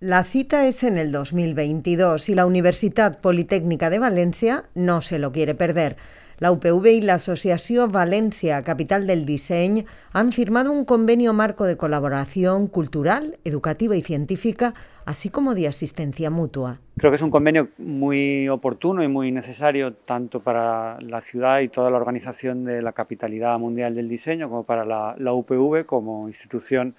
La cita es en el 2022 y la Universidad Politécnica de Valencia no se lo quiere perder. La UPV y la Asociación Valencia Capital del Diseño han firmado un convenio marco de colaboración cultural, educativa y científica, así como de asistencia mutua. Creo que es un convenio muy oportuno y muy necesario tanto para la ciudad y toda la organización de la Capitalidad Mundial del Diseño como para la, UPV como institución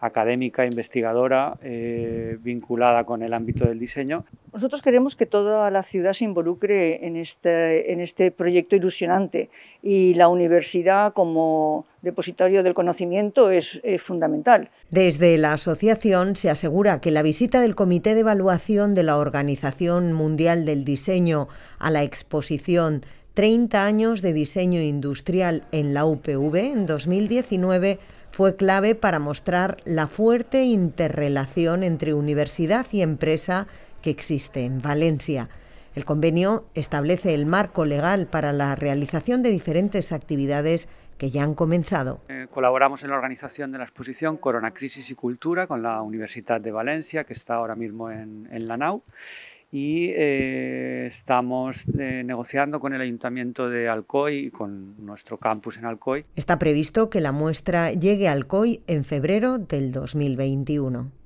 académica, investigadora, eh, vinculada con el ámbito del diseño. Nosotros queremos que toda la ciudad se involucre este, en este, proyecto ilusionante y la universidad como depositario del conocimiento es, es, fundamental. Desde la asociación se asegura que la visita del Comité de Evaluación de la Organización Mundial del Diseño a la exposición 30 años de diseño industrial en la UPV en 2019 fue clave para mostrar la fuerte interrelación entre universidad y empresa que existe en Valencia. El convenio establece el marco legal para la realización de diferentes actividades que ya han comenzado. Eh, colaboramos en la organización de la exposición Corona Crisis y Cultura con la Universidad de Valencia, que está ahora mismo en, en la NAU, y eh, estamos eh, negociando con el Ayuntamiento de Alcoy y con nuestro campus en Alcoy. Está previsto que la muestra llegue a Alcoy en febrero del 2021.